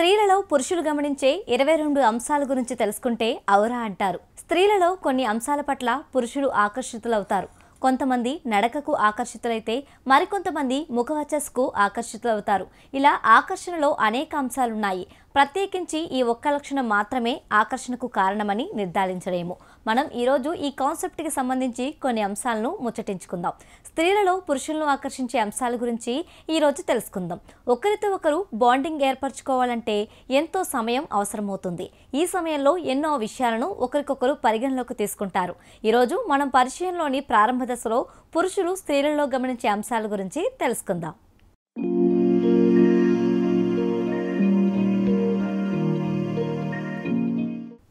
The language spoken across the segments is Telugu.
స్త్రీలలో పురుషులు గమనించే ఇరవై రెండు అంశాల గురించి తెలుసుకుంటే ఔరా అంటారు స్త్రీలలో కొన్ని అంశాల పట్ల పురుషులు ఆకర్షితులవుతారు కొంతమంది నడకకు ఆకర్షితులైతే మరికొంతమంది ముఖవచస్కు ఆకర్షితులవుతారు ఇలా ఆకర్షణలో అనేక అంశాలున్నాయి ప్రత్యేకించి ఈ ఒక్క లక్షణం మాత్రమే ఆకర్షణకు కారణమని నిర్ధారించలేము మనం ఈరోజు ఈ కాన్సెప్ట్కి సంబంధించి కొన్ని అంశాలను ముచ్చటించుకుందాం స్త్రీలలో పురుషులను ఆకర్షించే అంశాల గురించి ఈరోజు తెలుసుకుందాం ఒకరితో ఒకరు బాండింగ్ ఏర్పరచుకోవాలంటే ఎంతో సమయం అవసరమవుతుంది ఈ సమయంలో ఎన్నో విషయాలను ఒకరికొకరు పరిగణలోకి తీసుకుంటారు ఈరోజు మనం పరిచయంలోని ప్రారంభ దశలో పురుషులు స్త్రీలలో గమనించే అంశాల గురించి తెలుసుకుందాం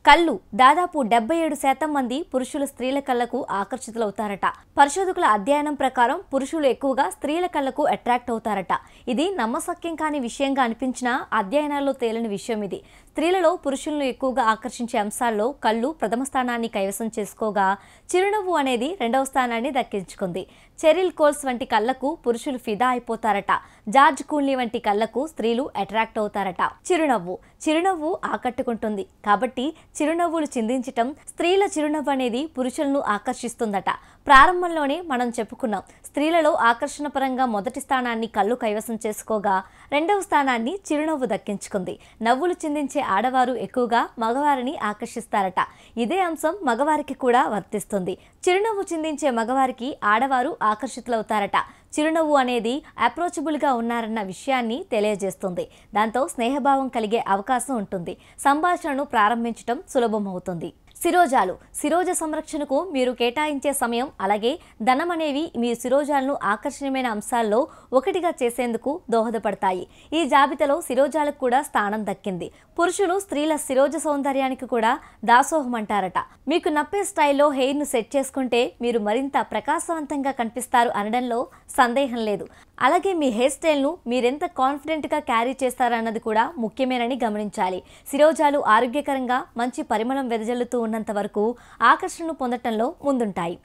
కళ్ళు దాదాపు డెబ్బై ఏడు శాతం మంది పురుషులు స్త్రీల కళ్ళకు ఆకర్షితులవుతారట పరిశోధకుల అధ్యయనం ప్రకారం పురుషులు ఎక్కువగా స్త్రీల కళ్ళకు అట్రాక్ట్ అవుతారట ఇది నమ్మసక్యం కాని విషయంగా అనిపించిన అధ్యయనాల్లో తేలిని విషయం ఇది స్త్రీలలో పురుషులను ఎక్కువగా ఆకర్షించే అంశాల్లో కళ్ళు ప్రథమ స్థానాన్ని కైవసం చేసుకోగా చిరునవ్వు అనేది రెండవ స్థానాన్ని దక్కించుకుంది చెరిల్ కోల్స్ వంటి కళ్ళకు పురుషులు ఫిదా అయిపోతారట జార్జ్ కూన్లీ వంటి కళ్ళకు స్త్రీలు అట్రాక్ట్ అవుతారట చిరునవ్వు చిరునవ్వు ఆకట్టుకుంటుంది కాబట్టి చిరునవ్వులు చిందించటం స్త్రీల చిరునవ్వు అనేది పురుషులను ఆకర్షిస్తుందట ప్రారంభంలోనే మనం చెప్పుకున్నాం స్త్రీలలో ఆకర్షణ పరంగా మొదటి స్థానాన్ని కళ్ళు కైవసం చేసుకోగా రెండవ స్థానాన్ని చిరునవ్వు దక్కించుకుంది నవ్వులు చిందించే ఆడవారు ఎక్కువగా మగవారిని ఆకర్షిస్తారట ఇదే అంశం మగవారికి కూడా వర్తిస్తుంది చిరునవ్వు చిందించే మగవారికి ఆడవారు ఆకర్షితులవుతారట చిరునవ్వు అనేది అప్రోచబుల్గా ఉన్నారన్న విషయాన్ని తెలియజేస్తుంది దాంతో స్నేహభావం కలిగే అవకాశం ఉంటుంది సంభాషణను ప్రారంభించడం సులభం అవుతుంది శిరోజాలు శిరోజ సంరక్షణకు మీరు కేటాయించే సమయం అలాగే ధనం అనేవి మీ శిరోజాలను ఆకర్షణీయమైన అంశాల్లో ఒకటిగా చేసేందుకు దోహదపడతాయి ఈ జాబితాలో శిరోజాలకు కూడా స్థానం దక్కింది పురుషులు స్త్రీల శిరోజ సౌందర్యానికి కూడా దాసోహం అంటారట మీకు నప్పే స్టైల్లో హెయిర్ను సెట్ చేసుకుంటే మీరు మరింత ప్రకాశవంతంగా కనిపిస్తారు అనడంలో సందేహం లేదు అలాగే మీ హెయిర్ స్టైల్ను మీరెంత కాన్ఫిడెంట్గా క్యారీ చేస్తారన్నది కూడా ముఖ్యమేనని గమనించాలి శిరోజాలు ఆరోగ్యకరంగా మంచి పరిమళం వెదజల్లుతూ ఉన్నంత వరకు ఆకర్షణను పొందటంలో ముందుంటాయి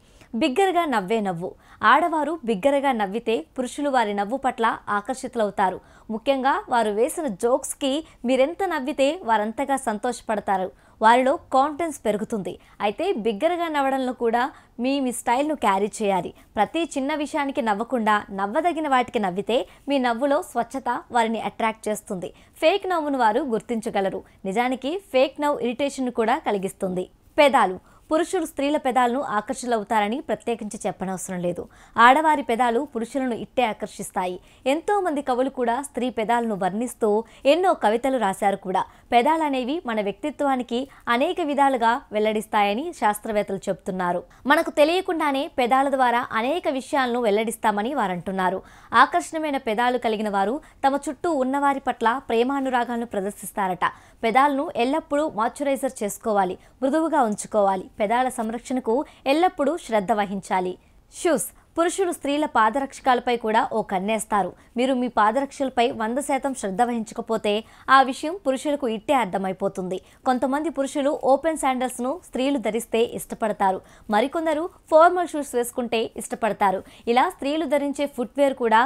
బిగ్గరగా నవ్వే నవ్వు ఆడవారు బిగ్గరగా నవ్వితే పురుషులు వారి నవ్వు పట్ల ఆకర్షితులవుతారు ముఖ్యంగా వారు వేసిన జోక్స్కి మీరెంత నవ్వితే వారంతగా సంతోషపడతారు వారిలో కాన్ఫిడెన్స్ పెరుగుతుంది అయితే బిగ్గరగా నవ్వడంలో కూడా మీ మీ స్టైల్ను క్యారీ చేయాలి ప్రతి చిన్న విషయానికి నవ్వకుండా నవ్వదగిన వాటికి నవ్వితే మీ నవ్వులో స్వచ్ఛత వారిని అట్రాక్ట్ చేస్తుంది ఫేక్ నవ్వును వారు గుర్తించగలరు నిజానికి ఫేక్ నవ్వు ఇరిటేషన్ కూడా కలిగిస్తుంది పెదాలు పురుషులు స్త్రీల పెదాలను ఆకర్షులవుతారని ప్రత్యేకించి చెప్పనవసరం లేదు ఆడవారి పెదాలు పురుషులను ఇట్టే ఆకర్షిస్తాయి ఎంతో మంది కవులు కూడా స్త్రీ పెదాలను వర్ణిస్తూ ఎన్నో కవితలు రాశారు కూడా పెదాలనేవి మన వ్యక్తిత్వానికి అనేక విధాలుగా వెల్లడిస్తాయని శాస్త్రవేత్తలు చెబుతున్నారు మనకు తెలియకుండానే పెదాల ద్వారా అనేక విషయాలను వెల్లడిస్తామని వారంటున్నారు ఆకర్షణమైన పెదాలు కలిగిన వారు తమ చుట్టూ ఉన్నవారి పట్ల ప్రేమానురాగాలను ప్రదర్శిస్తారట పెదాలను ఎల్లప్పుడూ మాయిశ్చరైజర్ చేసుకోవాలి మృదువుగా ఉంచుకోవాలి పెదాల సంరక్షణకు ఎల్లప్పుడూ శ్రద్ధ వహించాలి షూస్ పురుషులు స్త్రీల పాదరక్షకాలపై కూడా ఓ కన్నేస్తారు మీరు మీ పాదరక్షలపై వంద శాతం శ్రద్ధ వహించకపోతే ఆ విషయం పురుషులకు ఇట్టే అర్థమైపోతుంది కొంతమంది పురుషులు ఓపెన్ శాండల్స్ను స్త్రీలు ధరిస్తే ఇష్టపడతారు మరికొందరు ఫార్మల్ షూస్ వేసుకుంటే ఇష్టపడతారు ఇలా స్త్రీలు ధరించే ఫుట్వేర్ కూడా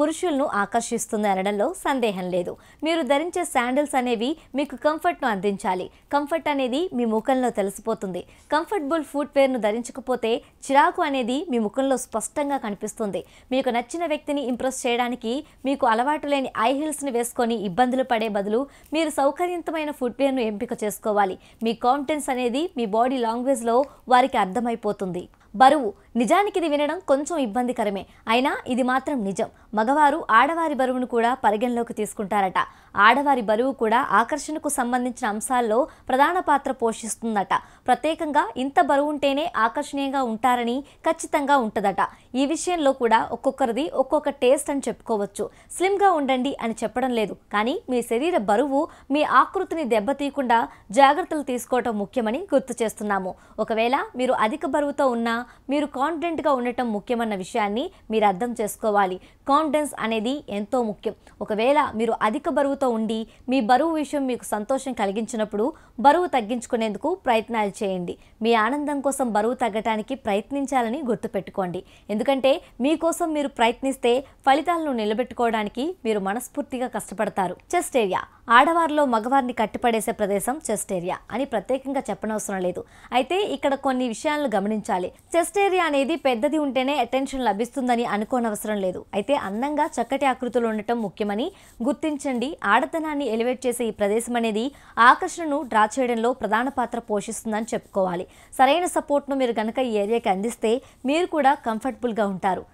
పురుషులను ఆకర్షిస్తుంది అనడంలో సందేహం లేదు మీరు ధరించే శాండల్స్ అనేవి మీకు కంఫర్ట్ను అందించాలి కంఫర్ట్ అనేది మీ ముఖంలో తెలిసిపోతుంది కంఫర్టబుల్ ఫుట్వేర్ను ధరించకపోతే చిరాకు అనేది మీ ముఖంలో స్పష్ట స్పష్టంగా కనిపిస్తుంది మీకు నచ్చిన వ్యక్తిని ఇంప్రెస్ చేయడానికి మీకు అలవాటు లేని ఐ హిల్స్ని వేసుకొని ఇబ్బందులు పడే బదులు మీరు సౌకర్యంతమైన ఫుట్వేర్ను ఎంపిక చేసుకోవాలి మీ కాన్ఫిడెన్స్ అనేది మీ బాడీ లాంగ్వేజ్లో వారికి అర్థమైపోతుంది బరువు నిజానికి ఇది వినడం కొంచెం ఇబ్బందికరమే అయినా ఇది మాత్రం నిజం మగవారు ఆడవారి బరువును కూడా పరిగణలోకి తీసుకుంటారట ఆడవారి బరువు కూడా ఆకర్షణకు సంబంధించిన అంశాల్లో ప్రధాన పాత్ర పోషిస్తుందట ప్రత్యేకంగా ఇంత బరువు ఉంటేనే ఆకర్షణీయంగా ఉంటారని ఖచ్చితంగా ఉంటుందట ఈ విషయంలో కూడా ఒక్కొక్కరిది ఒక్కొక్క టేస్ట్ అని చెప్పుకోవచ్చు స్లిమ్గా ఉండండి అని చెప్పడం లేదు కానీ మీ శరీర బరువు మీ ఆకృతిని దెబ్బతీయకుండా జాగ్రత్తలు తీసుకోవటం ముఖ్యమని గుర్తు చేస్తున్నాము ఒకవేళ మీరు అధిక బరువుతో ఉన్నా మీరు కాన్ఫిడెంట్గా ఉండటం ముఖ్యమన్న విషయాన్ని మీరు అర్థం చేసుకోవాలి కాన్ఫిడెన్స్ అనేది ఎంతో ముఖ్యం ఒకవేళ మీరు అధిక బరువుతో ఓపికతో ఉండి మీ బరువు విషయం మీకు సంతోషం కలిగించినప్పుడు బరువు తగ్గించుకునేందుకు ప్రయత్నాలు చేయండి మీ ఆనందం కోసం బరువు తగ్గటానికి ప్రయత్నించాలని గుర్తుపెట్టుకోండి ఎందుకంటే మీకోసం మీరు ప్రయత్నిస్తే ఫలితాలను నిలబెట్టుకోవడానికి మీరు మనస్ఫూర్తిగా కష్టపడతారు చెస్ట్ ఏరియా ఆడవారిలో మగవారిని కట్టిపడేసే ప్రదేశం చెస్ట్ ఏరియా అని ప్రత్యేకంగా చెప్పనవసరం లేదు అయితే ఇక్కడ కొన్ని విషయాలను గమనించాలి చెస్ట్ ఏరియా అనేది పెద్దది ఉంటేనే అటెన్షన్ లభిస్తుందని అనుకోనవసరం లేదు అయితే అందంగా చక్కటి ఆకృతులు ఉండటం ముఖ్యమని గుర్తించండి ఆడతనాన్ని ఎలివేట్ చేసే ఈ ప్రదేశం అనేది ఆకర్షణను డ్రా చేయడంలో ప్రధాన పాత్ర పోషిస్తుందని చెప్పుకోవాలి సరైన సపోర్ట్ను మీరు గనక ఈ ఏరియాకి అందిస్తే మీరు కూడా కంఫర్టబుల్గా ఉంటారు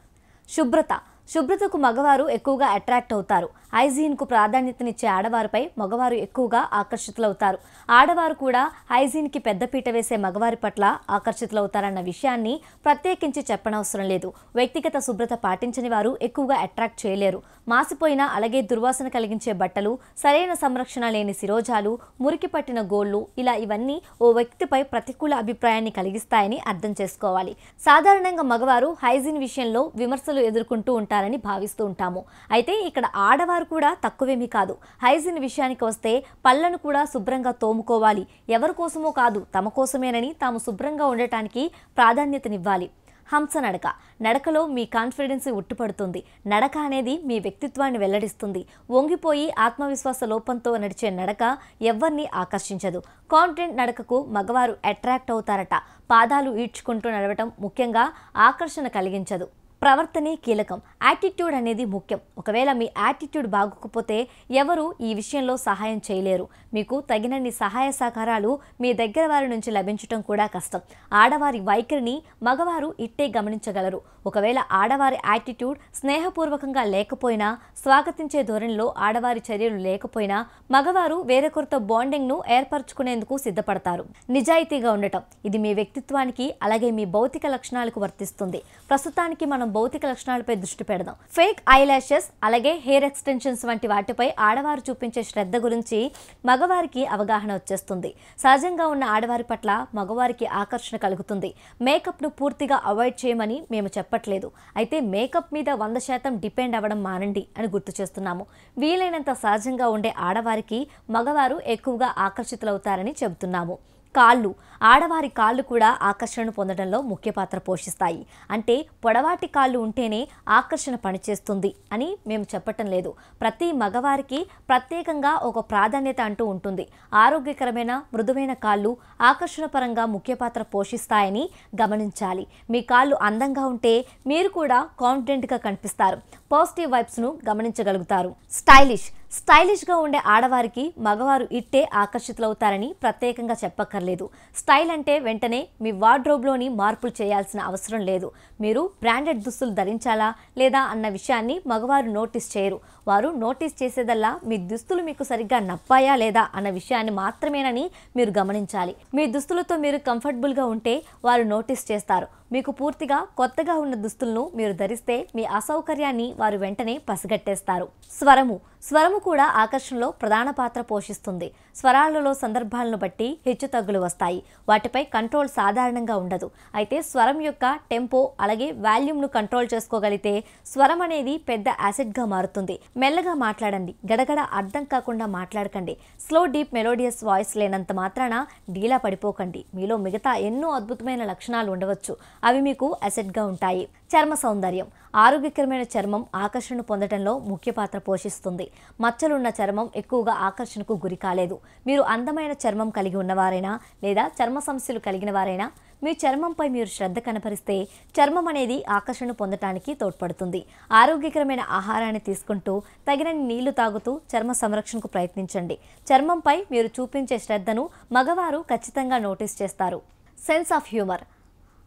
శుభ్రత శుభ్రతకు మగవారు ఎక్కువగా అట్రాక్ట్ అవుతారు హైజీన్కు ప్రాధాన్యతనిచ్చే ఆడవారిపై మగవారు ఎక్కువగా ఆకర్షితులవుతారు ఆడవారు కూడా హైజీన్కి పెద్దపీట వేసే మగవారి పట్ల ఆకర్షితులవుతారన్న విషయాన్ని ప్రత్యేకించి చెప్పనవసరం లేదు వ్యక్తిగత శుభ్రత పాటించని వారు ఎక్కువగా అట్రాక్ట్ చేయలేరు మాసిపోయిన అలాగే దుర్వాసన కలిగించే బట్టలు సరైన సంరక్షణ లేని శిరోజాలు మురికి పట్టిన గోళ్లు ఇలా ఇవన్నీ ఓ వ్యక్తిపై ప్రతికూల అభిప్రాయాన్ని కలిగిస్తాయని అర్థం చేసుకోవాలి సాధారణంగా మగవారు హైజీన్ విషయంలో విమర్శలు ఎదుర్కొంటూ ఉంటారు ఉండాలని భావిస్తూ ఉంటాము అయితే ఇక్కడ ఆడవారు కూడా తక్కువేమీ కాదు హైజీన్ విషయానికి వస్తే పళ్ళను కూడా శుభ్రంగా తోముకోవాలి ఎవరి కోసమో కాదు తమ కోసమేనని తాము శుభ్రంగా ఉండటానికి ప్రాధాన్యతనివ్వాలి హంస నడక నడకలో మీ కాన్ఫిడెన్స్ ఉట్టిపడుతుంది నడక అనేది మీ వ్యక్తిత్వాన్ని వెల్లడిస్తుంది వంగిపోయి ఆత్మవిశ్వాస లోపంతో నడిచే నడక ఎవరిని ఆకర్షించదు కాన్ఫిడెంట్ నడకకు మగవారు అట్రాక్ట్ అవుతారట పాదాలు ఈడ్చుకుంటూ నడవటం ముఖ్యంగా ఆకర్షణ కలిగించదు ప్రవర్తనే కీలకం యాటిట్యూడ్ అనేది ముఖ్యం ఒకవేళ మీ యాటిట్యూడ్ బాగోకపోతే ఎవరు ఈ విషయంలో సహాయం చేయలేరు మీకు తగినన్ని సహాయ సహకారాలు మీ దగ్గర వారి నుంచి లభించటం కూడా కష్టం ఆడవారి వైఖరిని మగవారు ఇట్టే గమనించగలరు ఒకవేళ ఆడవారి యాటిట్యూడ్ స్నేహపూర్వకంగా లేకపోయినా స్వాగతించే ధోరణిలో ఆడవారి చర్యలు లేకపోయినా మగవారు వేరొకరితో బాండింగ్ను ఏర్పరచుకునేందుకు సిద్ధపడతారు నిజాయితీగా ఉండటం ఇది మీ వ్యక్తిత్వానికి అలాగే మీ భౌతిక లక్షణాలకు వర్తిస్తుంది ప్రస్తుతానికి మనం భౌతిక లక్షణాలపై దృష్టి పెడదాం ఫేక్ ఐలాషెస్ అలాగే హెయిర్ ఎక్స్టెన్షన్స్ వంటి వాటిపై ఆడవారు చూపించే శ్రద్ధ గురించి మగవారికి అవగాహన వచ్చేస్తుంది సహజంగా ఉన్న ఆడవారి పట్ల మగవారికి ఆకర్షణ కలుగుతుంది మేకప్ను పూర్తిగా అవాయిడ్ చేయమని మేము చెప్పట్లేదు అయితే మేకప్ మీద వంద శాతం డిపెండ్ అవ్వడం మానండి అని గుర్తు చేస్తున్నాము వీలైనంత సహజంగా ఉండే ఆడవారికి మగవారు ఎక్కువగా ఆకర్షితులవుతారని చెబుతున్నాము కాళ్ళు ఆడవారి కాళ్ళు కూడా ఆకర్షణను పొందడంలో ముఖ్య పాత్ర పోషిస్తాయి అంటే పొడవాటి కాళ్ళు ఉంటేనే ఆకర్షణ పనిచేస్తుంది అని మేము చెప్పటం లేదు ప్రతి మగవారికి ప్రత్యేకంగా ఒక ప్రాధాన్యత అంటూ ఉంటుంది ఆరోగ్యకరమైన మృదువైన కాళ్ళు ఆకర్షణ పరంగా ముఖ్య పాత్ర పోషిస్తాయని గమనించాలి మీ కాళ్ళు అందంగా ఉంటే మీరు కూడా కాన్ఫిడెంట్గా కనిపిస్తారు పాజిటివ్ వైబ్స్ను గమనించగలుగుతారు స్టైలిష్ స్టైలిష్గా ఉండే ఆడవారికి మగవారు ఇట్టే ఆకర్షితులవుతారని ప్రత్యేకంగా చెప్పక్కర్లేదు స్టైల్ అంటే వెంటనే మీ వార్డ్రోబ్లోని మార్పులు చేయాల్సిన అవసరం లేదు మీరు బ్రాండెడ్ దుస్తులు ధరించాలా లేదా అన్న విషయాన్ని మగవారు నోటీస్ చేయరు వారు నోటీస్ చేసేదల్లా మీ దుస్తులు మీకు సరిగ్గా నప్పాయా లేదా అన్న విషయాన్ని మాత్రమేనని మీరు గమనించాలి మీ దుస్తులతో మీరు కంఫర్టబుల్గా ఉంటే వారు నోటీస్ చేస్తారు మీకు పూర్తిగా కొత్తగా ఉన్న దుస్తులను మీరు ధరిస్తే మీ అసౌకర్యాన్ని వారు వెంటనే పసిగట్టేస్తారు స్వరము స్వరము కూడా ఆకర్షణలో ప్రధాన పాత్ర పోషిస్తుంది స్వరాలలో సందర్భాలను బట్టి హెచ్చుతగ్గులు వస్తాయి వాటిపై కంట్రోల్ సాధారణంగా ఉండదు అయితే స్వరం యొక్క టెంపో అలాగే వాల్యూమ్ను కంట్రోల్ చేసుకోగలిగితే స్వరం అనేది పెద్ద యాసిడ్గా మారుతుంది మెల్లగా మాట్లాడండి గడగడ అర్థం కాకుండా మాట్లాడకండి స్లో డీప్ మెలోడియస్ వాయిస్ లేనంత మాత్రాన డీలా పడిపోకండి మీలో మిగతా ఎన్నో అద్భుతమైన లక్షణాలు ఉండవచ్చు అవి మీకు అసెట్గా ఉంటాయి చర్మ సౌందర్యం ఆరోగ్యకరమైన చర్మం ఆకర్షణ పొందడంలో ముఖ్య పాత్ర పోషిస్తుంది మచ్చలున్న చర్మం ఎక్కువగా ఆకర్షణకు గురి కాలేదు మీరు అందమైన చర్మం కలిగి ఉన్నవారైనా లేదా చర్మ సమస్యలు కలిగిన వారైనా మీ చర్మంపై మీరు శ్రద్ధ కనపరిస్తే చర్మం అనేది ఆకర్షణ పొందటానికి తోడ్పడుతుంది ఆరోగ్యకరమైన ఆహారాన్ని తీసుకుంటూ తగినన్ని నీళ్లు తాగుతూ చర్మ సంరక్షణకు ప్రయత్నించండి చర్మంపై మీరు చూపించే శ్రద్ధను మగవారు ఖచ్చితంగా నోటీస్ చేస్తారు సెన్స్ ఆఫ్ హ్యూమర్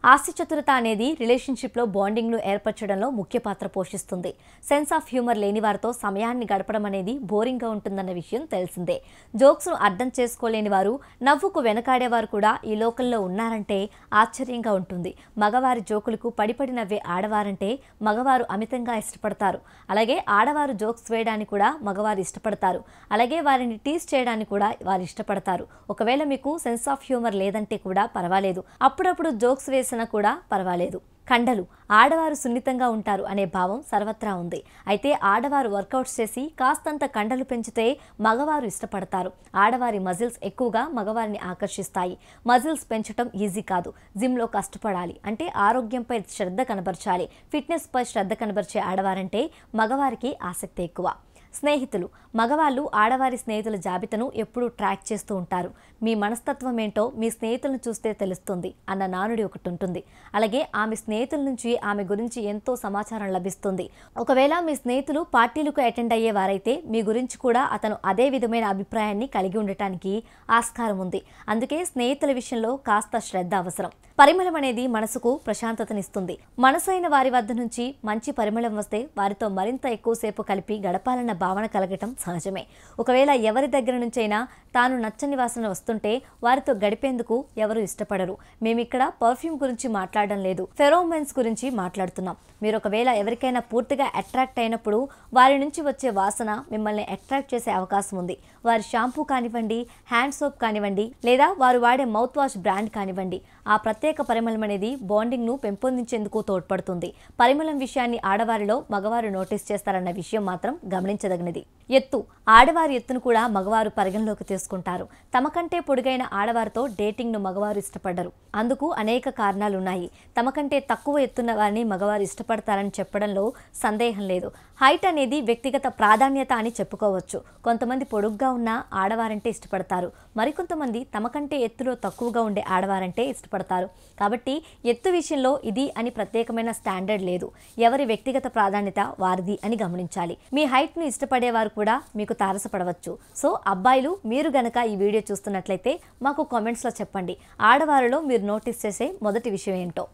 హాస్యచతురత అనేది రిలేషన్షిప్లో బాండింగ్ను ఏర్పరచడంలో ముఖ్య పాత్ర పోషిస్తుంది సెన్స్ ఆఫ్ హ్యూమర్ లేని వారితో సమయాన్ని గడపడం అనేది బోరింగ్గా ఉంటుందన్న విషయం తెలిసిందే జోక్స్ను అర్థం చేసుకోలేని వారు నవ్వుకు వెనకాడేవారు కూడా ఈ లోకంలో ఉన్నారంటే ఆశ్చర్యంగా ఉంటుంది మగవారి జోకులకు పడిపడి నవ్వే ఆడవారంటే మగవారు అమితంగా ఇష్టపడతారు అలాగే ఆడవారు జోక్స్ వేయడానికి కూడా మగవారు ఇష్టపడతారు అలాగే వారిని టీస్ చేయడానికి కూడా వారు ఇష్టపడతారు ఒకవేళ మీకు సెన్స్ ఆఫ్ హ్యూమర్ లేదంటే కూడా పర్వాలేదు అప్పుడప్పుడు జోక్స్ వేసిన వాసన కూడా పర్వాలేదు కండలు ఆడవారు సున్నితంగా ఉంటారు అనే భావం సర్వత్రా ఉంది అయితే ఆడవారు వర్కౌట్స్ చేసి కాస్తంత కండలు పెంచితే మగవారు ఇష్టపడతారు ఆడవారి మజిల్స్ ఎక్కువగా మగవారిని ఆకర్షిస్తాయి మజిల్స్ పెంచడం ఈజీ కాదు జిమ్లో కష్టపడాలి అంటే ఆరోగ్యంపై శ్రద్ధ కనబరచాలి ఫిట్నెస్పై శ్రద్ధ కనబరిచే ఆడవారంటే మగవారికి ఆసక్తి ఎక్కువ స్నేహితులు మగవాళ్ళు ఆడవారి స్నేహితుల జాబితాను ఎప్పుడూ ట్రాక్ చేస్తూ ఉంటారు మీ మనస్తత్వం ఏంటో మీ స్నేహితులను చూస్తే తెలుస్తుంది అన్న నానుడి ఒకటి ఉంటుంది అలాగే ఆమె స్నేహితుల నుంచి ఆమె గురించి ఎంతో సమాచారం లభిస్తుంది ఒకవేళ మీ స్నేహితులు పార్టీలకు అటెండ్ అయ్యేవారైతే మీ గురించి కూడా అతను అదే విధమైన అభిప్రాయాన్ని కలిగి ఉండటానికి ఆస్కారం ఉంది అందుకే స్నేహితుల విషయంలో కాస్త శ్రద్ధ అవసరం పరిమళం అనేది మనసుకు ప్రశాంతతనిస్తుంది మనసైన వారి వద్ద నుంచి మంచి పరిమళం వస్తే వారితో మరింత ఎక్కువసేపు కలిపి గడపాలన్న భావన కలగటం సహజమే ఒకవేళ ఎవరి దగ్గర నుంచైనా తాను నచ్చని వాసన వస్తుంటే వారితో గడిపేందుకు ఎవరు ఇష్టపడరు మేమిక్కడ పర్ఫ్యూమ్ గురించి మాట్లాడడం లేదు ఫెరోమెన్స్ గురించి మాట్లాడుతున్నాం మీరు ఒకవేళ ఎవరికైనా పూర్తిగా అట్రాక్ట్ అయినప్పుడు వారి నుంచి వచ్చే వాసన మిమ్మల్ని అట్రాక్ట్ చేసే అవకాశం ఉంది వారి షాంపూ కానివ్వండి హ్యాండ్ సోప్ కానివ్వండి లేదా వారు వాడే మౌత్ వాష్ బ్రాండ్ కానివ్వండి ఆ ప్రత్యేక పరిమళం అనేది బాండింగ్ను పెంపొందించేందుకు తోడ్పడుతుంది పరిమళం విషయాన్ని ఆడవారిలో మగవారు నోటీస్ చేస్తారన్న విషయం మాత్రం గమనించదగింది చెప్పుకోదగినది ఎత్తు ఆడవారి ఎత్తును కూడా మగవారు పరిగణలోకి తీసుకుంటారు తమ కంటే పొడుగైన ఆడవారితో డేటింగ్ ను మగవారు ఇష్టపడరు అందుకు అనేక కారణాలున్నాయి తమకంటే తక్కువ ఎత్తున్న వారిని మగవారు ఇష్టపడతారని చెప్పడంలో సందేహం లేదు హైట్ అనేది వ్యక్తిగత ప్రాధాన్యత అని చెప్పుకోవచ్చు కొంతమంది పొడుగ్గా ఉన్న ఆడవారంటే ఇష్టపడతారు మరికొంతమంది తమకంటే ఎత్తులో తక్కువగా ఉండే ఆడవారంటే ఇష్టపడతారు కాబట్టి ఎత్తు విషయంలో ఇది అని ప్రత్యేకమైన స్టాండర్డ్ లేదు ఎవరి వ్యక్తిగత ప్రాధాన్యత వారిది అని గమనించాలి మీ హైట్ను ఇష్టపడేవారు కూడా మీకు తారసపడవచ్చు సో అబ్బాయిలు మీరు గనక ఈ వీడియో చూస్తున్నట్లయితే మాకు కామెంట్స్లో చెప్పండి ఆడవారిలో మీరు నోటీస్ చేసే మొదటి విషయం ఏంటో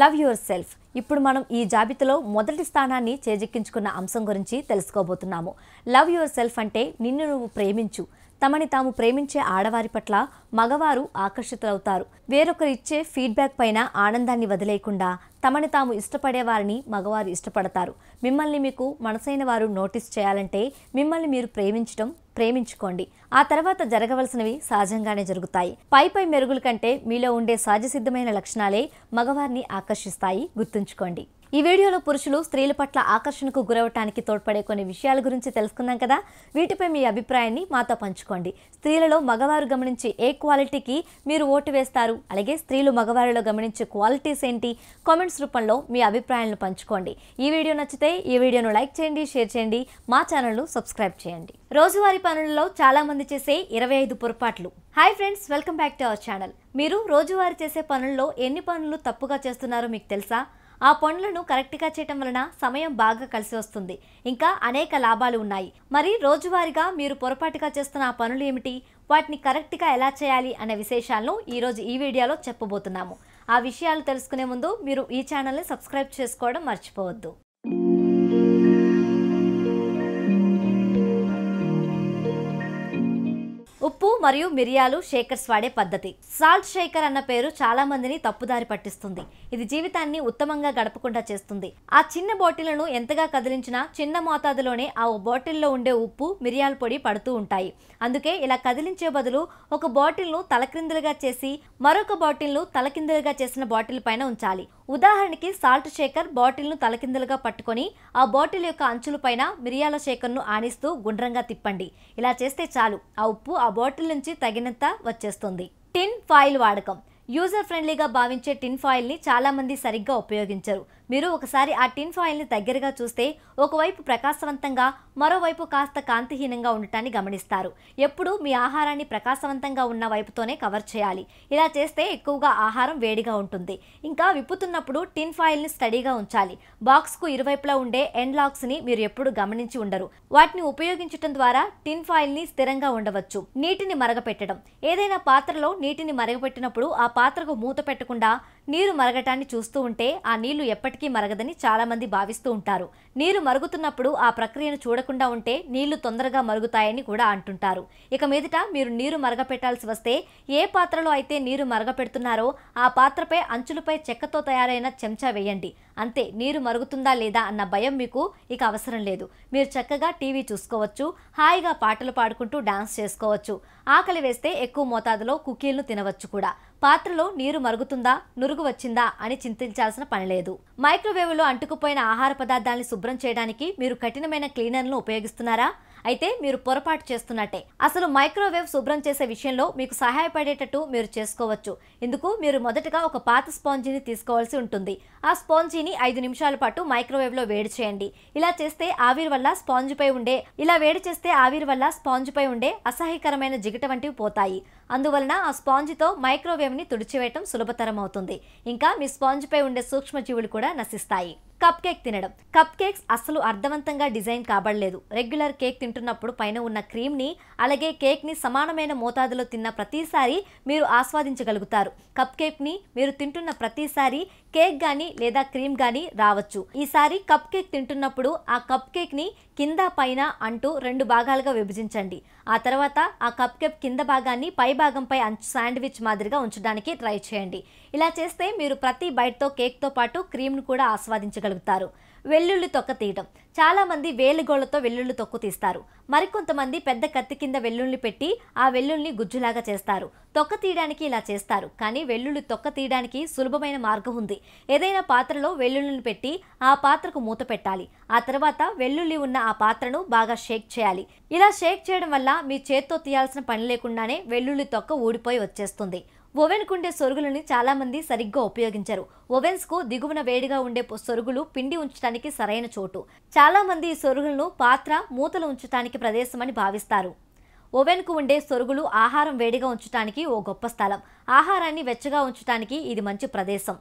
లవ్ యువర్ సెల్ఫ్ ఇప్పుడు మనం ఈ జాబితాలో మొదటి స్థానాన్ని చేజిక్కించుకున్న అంశం గురించి తెలుసుకోబోతున్నాము లవ్ యువర్ సెల్ఫ్ అంటే నిన్ను నువ్వు ప్రేమించు తమని తాము ప్రేమించే ఆడవారి పట్ల మగవారు ఆకర్షితులవుతారు వేరొకరిచ్చే ఫీడ్బ్యాక్ పైన ఆనందాన్ని వదిలేయకుండా తమని తాము ఇష్టపడేవారిని మగవారు ఇష్టపడతారు మిమ్మల్ని మీకు మనసైన వారు నోటీస్ చేయాలంటే మిమ్మల్ని మీరు ప్రేమించడం ప్రేమించుకోండి ఆ తర్వాత జరగవలసినవి సహజంగానే జరుగుతాయి పై పై మెరుగుల కంటే మీలో ఉండే సహజసిద్ధమైన లక్షణాలే మగవారిని ఆకర్షిస్తాయి గుర్తుంచుకోండి ఈ వీడియోలో పురుషులు స్త్రీల పట్ల ఆకర్షణకు గురవటానికి తోడ్పడే కొన్ని విషయాల గురించి తెలుసుకుందాం కదా వీటిపై మీ అభిప్రాయాన్ని మాతో పంచుకోండి స్త్రీలలో మగవారు గమనించే ఏ క్వాలిటీకి మీరు ఓటు వేస్తారు అలాగే స్త్రీలు మగవారిలో గమనించే క్వాలిటీస్ ఏంటి కామెంట్స్ రూపంలో మీ అభిప్రాయాలను పంచుకోండి ఈ వీడియో నచ్చితే ఈ వీడియోను లైక్ చేయండి షేర్ చేయండి మా ఛానల్ను సబ్స్క్రైబ్ చేయండి రోజువారీ పనులలో చాలామంది చేసే ఇరవై ఐదు పొరపాట్లు hi friends welcome back to our channel మీరు రోజువారీ చేసే పనుల్లో ఎన్ని పనులు తప్పుగా చేస్తున్నారో మీకు తెలుసా ఆ పనులను కరెక్ట్గా చేయటం వలన సమయం బాగా కలిసి వస్తుంది ఇంకా అనేక లాభాలు ఉన్నాయి మరి రోజువారీగా మీరు పొరపాటుగా చేస్తున్న ఆ పనులు ఏమిటి వాటిని కరెక్ట్గా ఎలా చేయాలి అనే విశేషాలను ఈరోజు ఈ వీడియోలో చెప్పబోతున్నాము ఆ విషయాలు తెలుసుకునే ముందు మీరు ఈ ఛానల్ని సబ్స్క్రైబ్ చేసుకోవడం మర్చిపోవద్దు మరియు మిరియాలు షేకర్స్ వాడే పద్ధతి సాల్ట్ షేకర్ అన్న పేరు చాలా మందిని తప్పుదారి పట్టిస్తుంది ఇది జీవితాన్ని ఉత్తమంగా గడపకుండా చేస్తుంది ఆ చిన్న బాటిళ్లను ఎంతగా కదిలించినా చిన్న మోతాదులోనే ఆ బాటిల్లో ఉండే ఉప్పు మిరియాల పొడి పడుతూ ఉంటాయి అందుకే ఇలా కదిలించే బదులు ఒక బాటిల్ను తలక్రిందులుగా చేసి మరొక బాటిల్ను తలకిందులుగా చేసిన బాటిల్ పైన ఉంచాలి ఉదాహరణకి సాల్ట్ షేకర్ బాటిల్ను తలకిందులుగా పట్టుకొని ఆ బాటిల్ యొక్క అంచులపైన మిరియాల షేకర్ను ఆనిస్తూ గుండ్రంగా తిప్పండి ఇలా చేస్తే చాలు ఆ ఉప్పు ఆ బాటిల్ నుంచి తగినంత వచ్చేస్తుంది టిన్ ఫాయిల్ వాడకం యూజర్ ఫ్రెండ్లీగా భావించే టిన్ ఫాయిల్ని చాలామంది సరిగ్గా ఉపయోగించరు మీరు ఒకసారి ఆ టిన్ ఫాయిల్ని దగ్గరగా చూస్తే ఒకవైపు ప్రకాశవంతంగా మరోవైపు కాస్త కాంతిహీనంగా ఉండటాన్ని గమనిస్తారు ఎప్పుడు మీ ఆహారాన్ని ప్రకాశవంతంగా ఉన్న వైపుతోనే కవర్ చేయాలి ఇలా చేస్తే ఎక్కువగా ఆహారం వేడిగా ఉంటుంది ఇంకా విప్పుతున్నప్పుడు టిన్ ఫాయిల్ని స్టడీగా ఉంచాలి బాక్స్కు ఇరువైపులా ఉండే ఎండ్ లాక్స్ని మీరు ఎప్పుడు గమనించి ఉండరు వాటిని ఉపయోగించడం ద్వారా టిన్ ఫాయిల్ని స్థిరంగా ఉండవచ్చు నీటిని మరగపెట్టడం ఏదైనా పాత్రలో నీటిని మరగపెట్టినప్పుడు ఆ పాత్రకు మూత పెట్టకుండా నీరు మరగటాన్ని చూస్తూ ఉంటే ఆ నీళ్లు ఎప్పటికీ మరగదని చాలామంది భావిస్తూ ఉంటారు నీరు మరుగుతున్నప్పుడు ఆ ప్రక్రియను చూడకుండా ఉంటే నీళ్లు తొందరగా మరుగుతాయని కూడా అంటుంటారు ఇక మీదట మీరు నీరు మరగపెట్టాల్సి వస్తే ఏ పాత్రలో అయితే నీరు మరగపెడుతున్నారో ఆ పాత్రపై అంచులపై చెక్కతో తయారైన చెంచా వేయండి అంతే నీరు మరుగుతుందా లేదా అన్న భయం మీకు ఇక అవసరం లేదు మీరు చక్కగా టీవీ చూసుకోవచ్చు హాయిగా పాటలు పాడుకుంటూ డాన్స్ చేసుకోవచ్చు ఆకలి వేస్తే ఎక్కువ మోతాదులో కుకీలను తినవచ్చు కూడా పాత్రలో నీరు మరుగుతుందా నురుగు వచ్చిందా అని చింతించాల్సిన పని లేదు మైక్రోవేవ్లో అంటుకుపోయిన ఆహార పదార్థాలను శుభ్రం చేయడానికి మీరు కఠినమైన క్లీనర్ను ఉపయోగిస్తున్నారా అయితే మీరు పొరపాటు చేస్తున్నట్టే అసలు మైక్రోవేవ్ శుభ్రం చేసే విషయంలో మీకు సహాయపడేటట్టు మీరు చేసుకోవచ్చు ఇందుకు మీరు మొదటగా ఒక పాత స్పాంజీని తీసుకోవాల్సి ఉంటుంది ఆ స్పాంజీని ఐదు నిమిషాల పాటు మైక్రోవేవ్లో వేడి చేయండి ఇలా చేస్తే ఆవిరి వల్ల స్పాంజ్పై ఉండే ఇలా వేడి చేస్తే ఆవిరి వల్ల స్పాంజ్పై ఉండే అసహ్యకరమైన జిగట వంటివి పోతాయి అందువలన ఆ స్పాంజ్తో మైక్రోవేవ్ని తుడిచివేయటం సులభతరం అవుతుంది ఇంకా మీ స్పాంజ్పై ఉండే సూక్ష్మజీవులు కూడా నశిస్తాయి కప్ కేక్ తినడం కప్ కేక్స్ అస్సలు అర్థవంతంగా డిజైన్ కాబడలేదు రెగ్యులర్ కేక్ తింటున్నప్పుడు పైన ఉన్న క్రీమ్ని అలాగే కేక్ని సమానమైన మోతాదులో తిన్న ప్రతిసారి మీరు ఆస్వాదించగలుగుతారు కప్ కేక్ని మీరు తింటున్న ప్రతిసారి కేక్ కానీ లేదా క్రీమ్ కానీ రావచ్చు ఈసారి కప్ కేక్ తింటున్నప్పుడు ఆ కప్ కేక్ని కింద పైన అంటూ రెండు భాగాలుగా విభజించండి ఆ తర్వాత ఆ కప్ కేక్ కింద భాగాన్ని పై భాగంపై శాండ్విచ్ మాదిరిగా ఉంచడానికి ట్రై చేయండి ఇలా చేస్తే మీరు ప్రతి బైట్తో కేక్తో పాటు క్రీమ్ను కూడా ఆస్వాదించగలుగుతారు వెల్లుల్లి తొక్క తీయటం చాలామంది వేలుగోళ్లతో వెల్లుల్లి తొక్కు తీస్తారు మరికొంతమంది పెద్ద కత్తి కింద వెల్లుల్లి పెట్టి ఆ వెల్లుల్ని గుజ్జులాగా చేస్తారు తొక్క తీయడానికి ఇలా చేస్తారు కానీ వెల్లుల్లి తొక్క తీయడానికి సులభమైన మార్గం ఉంది ఏదైనా పాత్రలో వెల్లుల్లిని పెట్టి ఆ పాత్రకు మూత పెట్టాలి ఆ తర్వాత వెల్లుల్లి ఉన్న ఆ పాత్రను బాగా షేక్ చేయాలి ఇలా షేక్ చేయడం వల్ల మీ చేత్తో తీయాల్సిన పని లేకుండానే వెల్లుల్లి తొక్క ఊడిపోయి వచ్చేస్తుంది ఓవెన్కు ఉండే సొరుగులని చాలామంది సరిగ్గా ఉపయోగించరు ఓవెన్స్కు దిగువన వేడిగా ఉండే సొరుగులు పిండి ఉంచడానికి సరైన చోటు చాలామంది ఈ సొరుగులను పాత్ర మూతలు ఉంచడానికి ప్రదేశమని భావిస్తారు ఓవెన్కు ఉండే సొరుగులు ఆహారం వేడిగా ఉంచడానికి ఓ గొప్ప స్థలం ఆహారాన్ని వెచ్చగా ఉంచడానికి ఇది మంచి ప్రదేశం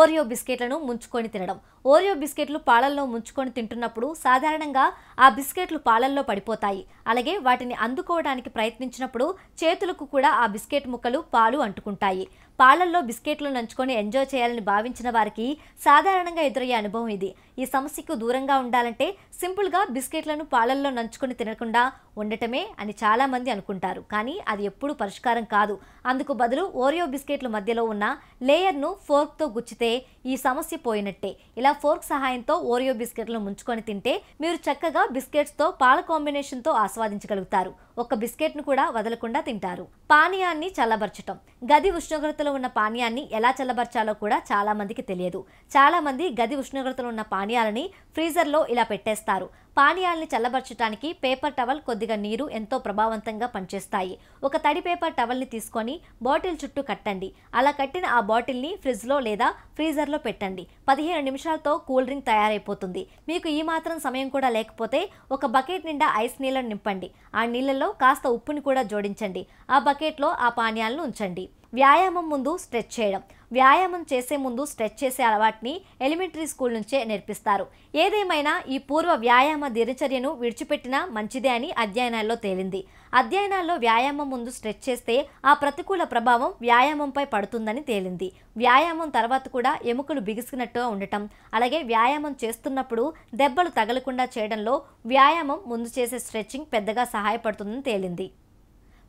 ఓరియో బిస్కెట్లను ముంచుకొని తినడం ఓరియో బిస్కెట్లు పాలల్లో ముంచుకొని తింటున్నప్పుడు సాధారణంగా ఆ బిస్కెట్లు పాలల్లో పడిపోతాయి అలాగే వాటిని అందుకోవడానికి ప్రయత్నించినప్పుడు చేతులకు కూడా ఆ బిస్కెట్ ముక్కలు పాలు అంటుకుంటాయి పాలల్లో బిస్కెట్లు నంచుకొని ఎంజాయ్ చేయాలని భావించిన వారికి సాధారణంగా ఎదురయ్యే అనుభవం ఇది ఈ సమస్యకు దూరంగా ఉండాలంటే సింపుల్గా బిస్కెట్లను పాలల్లో నంచుకొని తినకుండా ఉండటమే అని చాలామంది అనుకుంటారు కానీ అది ఎప్పుడూ పరిష్కారం కాదు అందుకు బదులు ఓరియో బిస్కెట్ల మధ్యలో ఉన్న లేయర్ను ఫోర్క్తో గుచ్చితే ఈ సమస్య పోయినట్టే ఇలా ఫోర్క్ సహాయంతో ఓరియో బిస్కెట్లను ముంచుకొని తింటే మీరు చక్కగా బిస్కెట్స్తో పాల కాంబినేషన్తో ఆస్వాదించగలుగుతారు ఒక బిస్కెట్ను కూడా వదలకుండా తింటారు పానీయాన్ని చల్లబరచటం గది ఉష్ణోగ్రతలో ఉష్ణోగ్రతలో ఉన్న పానీయాన్ని ఎలా చల్లబర్చాలో కూడా చాలామందికి తెలియదు చాలామంది గది ఉష్ణోగ్రతలో ఉన్న పానీయాలని ఫ్రీజర్లో ఇలా పెట్టేస్తారు పానీయాల్ని చల్లబరచడానికి పేపర్ టవల్ కొద్దిగా నీరు ఎంతో ప్రభావవంతంగా పనిచేస్తాయి ఒక తడి పేపర్ టవల్ని తీసుకొని బాటిల్ చుట్టూ కట్టండి అలా కట్టిన ఆ బాటిల్ని ఫ్రిడ్జ్లో లేదా ఫ్రీజర్లో పెట్టండి పదిహేను నిమిషాలతో కూల్ డ్రింక్ తయారైపోతుంది మీకు ఈ మాత్రం సమయం కూడా లేకపోతే ఒక బకెట్ నిండా ఐస్ నీళ్ళను నింపండి ఆ నీళ్ళల్లో కాస్త ఉప్పుని కూడా జోడించండి ఆ బకెట్లో ఆ పానీయాలను ఉంచండి వ్యాయామం ముందు స్ట్రెచ్ చేయడం వ్యాయామం చేసే ముందు స్ట్రెచ్ చేసే అలవాటుని ఎలిమెంటరీ స్కూల్ నుంచే నేర్పిస్తారు ఏదేమైనా ఈ పూర్వ వ్యాయామ దినచర్యను విడిచిపెట్టినా మంచిదే అని అధ్యయనాల్లో తేలింది అధ్యయనాల్లో వ్యాయామం ముందు స్ట్రెచ్ చేస్తే ఆ ప్రతికూల ప్రభావం వ్యాయామంపై పడుతుందని తేలింది వ్యాయామం తర్వాత కూడా ఎముకలు బిగుసుకున్నట్టుగా ఉండటం అలాగే వ్యాయామం చేస్తున్నప్పుడు దెబ్బలు తగలకుండా చేయడంలో వ్యాయామం ముందు చేసే స్ట్రెచ్చింగ్ పెద్దగా సహాయపడుతుందని తేలింది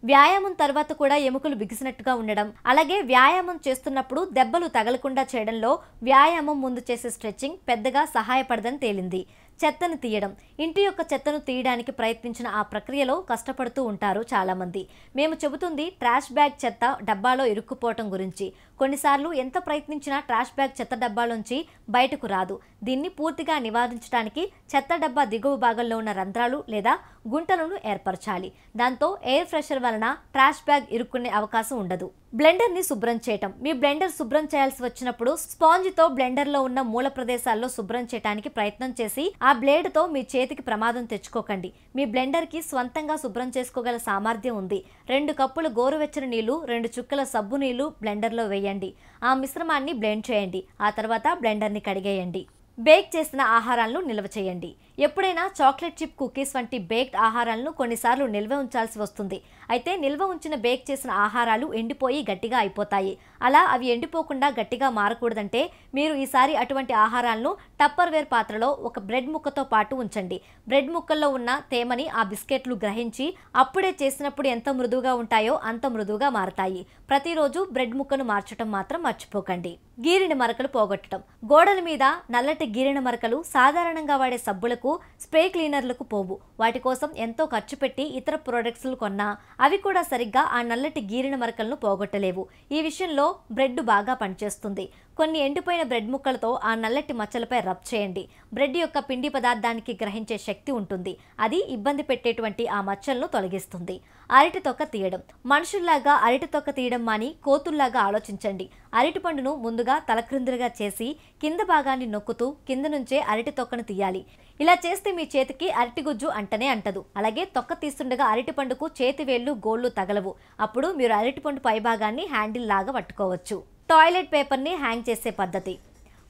వ్యాయామం తర్వాత కూడా ఎముకలు బిగిసినట్టుగా ఉండడం అలాగే వ్యాయామం చేస్తున్నప్పుడు దెబ్బలు తగలకుండా చేయడంలో వ్యాయామం ముందు చేసే స్ట్రెచ్చింగ్ పెద్దగా సహాయపడదని తేలింది చెత్తను తీయడం ఇంటి యొక్క చెత్తను తీయడానికి ప్రయత్నించిన ఆ ప్రక్రియలో కష్టపడుతూ ఉంటారు చాలామంది మేము చెబుతుంది ట్రాష్ బ్యాగ్ చెత్త డబ్బాలో ఇరుక్కుపోవటం గురించి కొన్నిసార్లు ఎంత ప్రయత్నించినా ట్రాష్ బ్యాగ్ చెత్త డబ్బాలోంచి బయటకు రాదు దీన్ని పూర్తిగా నివారించడానికి చెత్త డబ్బా దిగువ భాగంలో ఉన్న రంధ్రాలు లేదా గుంటలను ఏర్పరచాలి దాంతో ఎయిర్ ఫ్రెషర్ వలన ట్రాష్ బ్యాగ్ ఇరుక్కునే అవకాశం ఉండదు బ్లెండర్ని శుభ్రం చేయటం మీ బ్లెండర్ శుభ్రం చేయాల్సి వచ్చినప్పుడు బ్లెండర్ బ్లెండర్లో ఉన్న మూల ప్రదేశాల్లో శుభ్రం చేయడానికి ప్రయత్నం చేసి ఆ తో మీ చేతికి ప్రమాదం తెచ్చుకోకండి మీ బ్లెండర్కి స్వంతంగా శుభ్రం చేసుకోగల సామర్థ్యం ఉంది రెండు కప్పులు గోరువెచ్చని నీళ్లు రెండు చుక్కల సబ్బు నీళ్లు బ్లెండర్లో వేయండి ఆ మిశ్రమాన్ని బ్లెండ్ చేయండి ఆ తర్వాత బ్లెండర్ని కడిగేయండి బేక్ చేసిన ఆహారాలను నిల్వ చేయండి ఎప్పుడైనా చాక్లెట్ చిప్ కుకీస్ వంటి బేక్డ్ ఆహారాలను కొన్నిసార్లు నిల్వ ఉంచాల్సి వస్తుంది అయితే నిల్వ ఉంచిన బేక్ చేసిన ఆహారాలు ఎండిపోయి గట్టిగా అయిపోతాయి అలా అవి ఎండిపోకుండా గట్టిగా మారకూడదంటే మీరు ఈసారి అటువంటి ఆహారాలను టప్పర్ వేర్ పాత్రలో ఒక బ్రెడ్ ముక్కతో పాటు ఉంచండి బ్రెడ్ ముక్కల్లో ఉన్న తేమని ఆ బిస్కెట్లు గ్రహించి అప్పుడే చేసినప్పుడు ఎంత మృదువుగా ఉంటాయో అంత మృదువుగా మారతాయి ప్రతిరోజు బ్రెడ్ ముక్కను మార్చడం మాత్రం మర్చిపోకండి గీరిన మరకలు పోగొట్టడం గోడల మీద నల్లటి గీరిన మరకలు సాధారణంగా వాడే సబ్బులకు స్ప్రే క్లీనర్లకు పోవు వాటి కోసం ఎంతో ఖర్చు పెట్టి ఇతర ప్రొడక్ట్స్లు కొన్నా అవి కూడా సరిగ్గా ఆ నల్లటి గీరిన మరకలను పోగొట్టలేవు ఈ విషయంలో బ్రెడ్ బాగా పనిచేస్తుంది కొన్ని ఎండిపోయిన బ్రెడ్ ముక్కలతో ఆ నల్లటి మచ్చలపై రబ్ చేయండి బ్రెడ్ యొక్క పిండి పదార్థానికి గ్రహించే శక్తి ఉంటుంది అది ఇబ్బంది పెట్టేటువంటి ఆ మచ్చలను తొలగిస్తుంది అరటి తొక్క తీయడం మనుషుల్లాగా అరటి తొక్క తీయడం మాని కోతుల్లాగా ఆలోచించండి అరటి పండును ముందుగా తలక్రిందులుగా చేసి కింద భాగాన్ని నొక్కుతూ కింద నుంచే అరటి తొక్కను తీయాలి ఇలా చేస్తే మీ చేతికి అరటి గుజ్జు అంటనే అంటదు అలాగే తొక్క తీస్తుండగా అరటి పండుకు చేతి వేళ్ళు గోళ్ళు తగలవు అప్పుడు మీరు అరటి పండు పైభాగాన్ని హ్యాండిల్ లాగా పట్టుకోవచ్చు టాయిలెట్ పేపర్ని హ్యాంగ్ చేసే పద్ధతి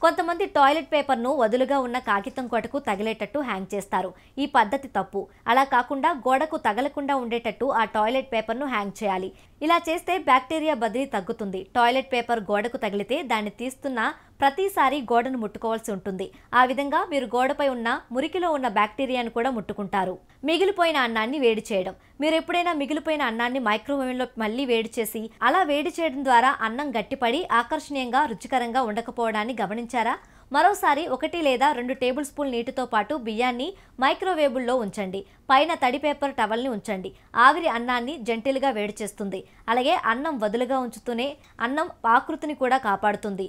కొంతమంది టాయిలెట్ పేపర్ను వదులుగా ఉన్న కాగితం కొటకు తగిలేటట్టు హ్యాంగ్ చేస్తారు ఈ పద్ధతి తప్పు అలా కాకుండా గోడకు తగలకుండా ఉండేటట్టు ఆ టాయిలెట్ పేపర్ను హ్యాంగ్ చేయాలి ఇలా చేస్తే బ్యాక్టీరియా బదిలీ తగ్గుతుంది టాయిలెట్ పేపర్ గోడకు తగిలితే దాన్ని తీస్తున్న ప్రతిసారి గోడను ముట్టుకోవాల్సి ఉంటుంది ఆ విధంగా మీరు గోడపై ఉన్న మురికిలో ఉన్న బ్యాక్టీరియాను కూడా ముట్టుకుంటారు మిగిలిపోయిన అన్నాన్ని వేడి చేయడం మీరు ఎప్పుడైనా మిగిలిపోయిన అన్నాన్ని మైక్రోవేవ్లో మళ్ళీ వేడి చేసి అలా వేడి చేయడం ద్వారా అన్నం గట్టిపడి ఆకర్షణీయంగా రుచికరంగా ఉండకపోవడాన్ని గమనించారా మరోసారి ఒకటి లేదా రెండు టేబుల్ స్పూన్ నీటితో పాటు బియ్యాన్ని మైక్రోవేబుల్లో ఉంచండి పైన తడి పేపర్ టవల్ని ఉంచండి ఆవిరి అన్నాన్ని జంటిల్గా వేడి చేస్తుంది అలాగే అన్నం వదులుగా ఉంచుతూనే అన్నం ఆకృతిని కూడా కాపాడుతుంది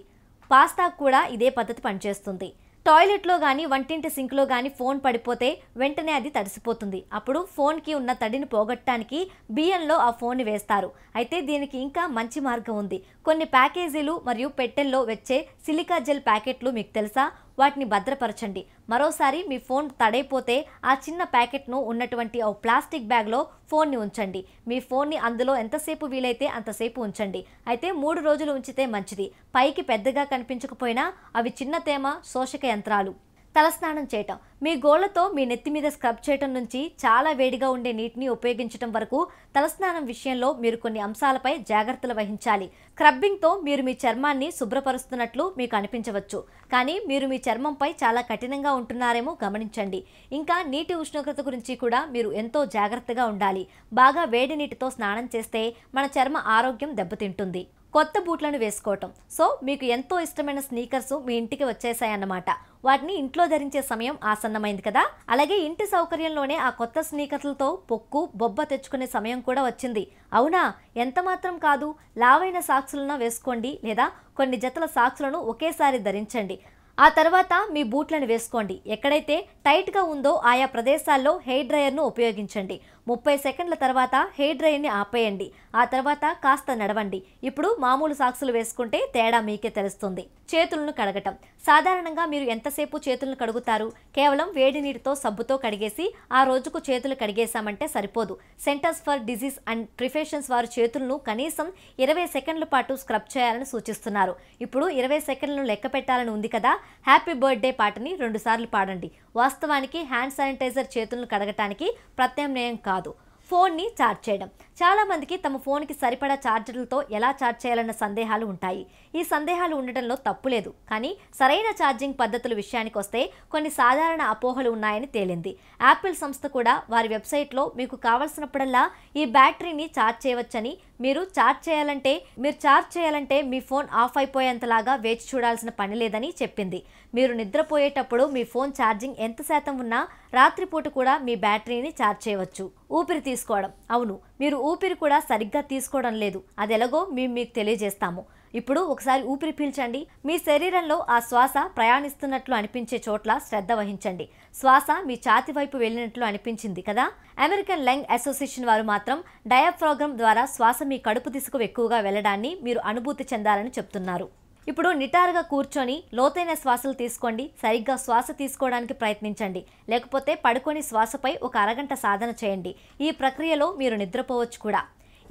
పాస్తా కూడా ఇదే పద్ధతి పనిచేస్తుంది టాయిలెట్లో కానీ వంటింటి సింక్లో కానీ ఫోన్ పడిపోతే వెంటనే అది తడిసిపోతుంది అప్పుడు ఫోన్కి ఉన్న తడిని పోగొట్టడానికి బియ్యంలో ఆ ఫోన్ని వేస్తారు అయితే దీనికి ఇంకా మంచి మార్గం ఉంది కొన్ని ప్యాకేజీలు మరియు పెట్టెల్లో వచ్చే సిలికా జెల్ ప్యాకెట్లు మీకు తెలుసా వాటిని భద్రపరచండి మరోసారి మీ ఫోన్ తడైపోతే ఆ చిన్న ప్యాకెట్ను ఉన్నటువంటి ఓ ప్లాస్టిక్ బ్యాగ్లో ఫోన్ని ఉంచండి మీ ఫోన్ని అందులో ఎంతసేపు వీలైతే అంతసేపు ఉంచండి అయితే మూడు రోజులు ఉంచితే మంచిది పైకి పెద్దగా కనిపించకపోయినా అవి చిన్న తేమ శోషక యంత్రాలు తలస్నానం చేయటం మీ గోళ్లతో మీ నెత్తి మీద స్క్రబ్ చేయటం నుంచి చాలా వేడిగా ఉండే నీటిని ఉపయోగించడం వరకు తలస్నానం విషయంలో మీరు కొన్ని అంశాలపై జాగ్రత్తలు వహించాలి స్క్రబ్బింగ్తో మీరు మీ చర్మాన్ని శుభ్రపరుస్తున్నట్లు మీకు అనిపించవచ్చు కానీ మీరు మీ చర్మంపై చాలా కఠినంగా ఉంటున్నారేమో గమనించండి ఇంకా నీటి ఉష్ణోగ్రత గురించి కూడా మీరు ఎంతో జాగ్రత్తగా ఉండాలి బాగా వేడి నీటితో స్నానం చేస్తే మన చర్మ ఆరోగ్యం దెబ్బతింటుంది కొత్త బూట్లను వేసుకోవటం సో మీకు ఎంతో ఇష్టమైన స్నీకర్స్ మీ ఇంటికి వచ్చేసాయన్నమాట వాటిని ఇంట్లో ధరించే సమయం ఆసన్నమైంది కదా అలాగే ఇంటి సౌకర్యంలోనే ఆ కొత్త స్నీకర్లతో పొక్కు బొబ్బ తెచ్చుకునే సమయం కూడా వచ్చింది అవునా ఎంత మాత్రం కాదు లావైన సాక్సులను వేసుకోండి లేదా కొన్ని జతల సాక్సులను ఒకేసారి ధరించండి ఆ తర్వాత మీ బూట్లను వేసుకోండి ఎక్కడైతే టైట్గా ఉందో ఆయా ప్రదేశాల్లో హెయిర్ డ్రయర్ను ఉపయోగించండి ముప్పై సెకండ్ల తర్వాత హెయిర్ డ్రైయర్ని ఆపేయండి ఆ తర్వాత కాస్త నడవండి ఇప్పుడు మామూలు సాక్సులు వేసుకుంటే తేడా మీకే తెలుస్తుంది చేతులను కడగటం సాధారణంగా మీరు ఎంతసేపు చేతులను కడుగుతారు కేవలం వేడి నీటితో సబ్బుతో కడిగేసి ఆ రోజుకు చేతులు కడిగేశామంటే సరిపోదు Centers for Disease and Prevention వారు చేతులను కనీసం ఇరవై సెకండ్ల పాటు స్క్రబ్ చేయాలని సూచిస్తున్నారు ఇప్పుడు ఇరవై సెకండ్లను లెక్క పెట్టాలని ఉంది కదా హ్యాపీ బర్త్డే పాటని రెండుసార్లు పాడండి వాస్తవానికి హ్యాండ్ శానిటైజర్ చేతులను కడగటానికి ప్రత్యామ్నాయం కాదు ఫోన్ని ఛార్జ్ చేయడం చాలా మందికి తమ ఫోన్కి సరిపడా ఛార్జర్లతో ఎలా ఛార్జ్ చేయాలన్న సందేహాలు ఉంటాయి ఈ సందేహాలు ఉండటంలో తప్పులేదు కానీ సరైన ఛార్జింగ్ పద్ధతుల విషయానికి వస్తే కొన్ని సాధారణ అపోహలు ఉన్నాయని తేలింది యాపిల్ సంస్థ కూడా వారి వెబ్సైట్లో మీకు కావలసినప్పుడల్లా ఈ బ్యాటరీని ఛార్జ్ చేయవచ్చని మీరు ఛార్జ్ చేయాలంటే మీరు ఛార్జ్ చేయాలంటే మీ ఫోన్ ఆఫ్ అయిపోయేంతలాగా వేచి చూడాల్సిన పని లేదని చెప్పింది మీరు నిద్రపోయేటప్పుడు మీ ఫోన్ ఛార్జింగ్ ఎంత శాతం ఉన్నా రాత్రిపూట కూడా మీ బ్యాటరీని ఛార్జ్ చేయవచ్చు ఊపిరి తీసుకోవడం అవును మీరు ఊపిరి కూడా సరిగ్గా తీసుకోవడం లేదు అది ఎలాగో మేము మీకు తెలియజేస్తాము ఇప్పుడు ఒకసారి ఊపిరి పీల్చండి మీ శరీరంలో ఆ శ్వాస ప్రయాణిస్తున్నట్లు అనిపించే చోట్ల శ్రద్ధ వహించండి శ్వాస మీ ఛాతి వైపు వెళ్ళినట్లు అనిపించింది కదా అమెరికన్ లంగ్ అసోసియేషన్ వారు మాత్రం డయాఫ్రాగ్రామ్ ద్వారా శ్వాస మీ కడుపు దిశకు ఎక్కువగా వెళ్ళడాన్ని మీరు అనుభూతి చెందాలని చెప్తున్నారు ఇప్పుడు నిటారుగా కూర్చొని లోతైన శ్వాసలు తీసుకోండి సరిగ్గా శ్వాస తీసుకోవడానికి ప్రయత్నించండి లేకపోతే పడుకొని శ్వాసపై ఒక అరగంట సాధన చేయండి ఈ ప్రక్రియలో మీరు నిద్రపోవచ్చు కూడా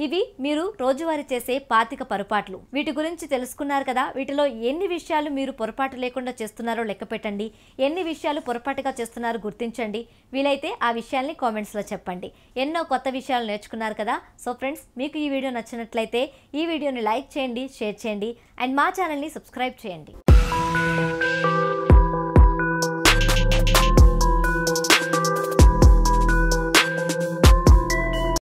ఇవి మీరు రోజువారీ చేసే పాతిక పొరపాట్లు వీటి గురించి తెలుసుకున్నారు కదా వీటిలో ఎన్ని విషయాలు మీరు పొరపాటు లేకుండా చేస్తున్నారో లెక్క పెట్టండి ఎన్ని విషయాలు పొరపాటుగా చేస్తున్నారో గుర్తించండి వీలైతే ఆ విషయాల్ని కామెంట్స్లో చెప్పండి ఎన్నో కొత్త విషయాలు నేర్చుకున్నారు కదా సో ఫ్రెండ్స్ మీకు ఈ వీడియో నచ్చినట్లయితే ఈ వీడియోని లైక్ చేయండి షేర్ చేయండి అండ్ మా ఛానల్ని సబ్స్క్రైబ్ చేయండి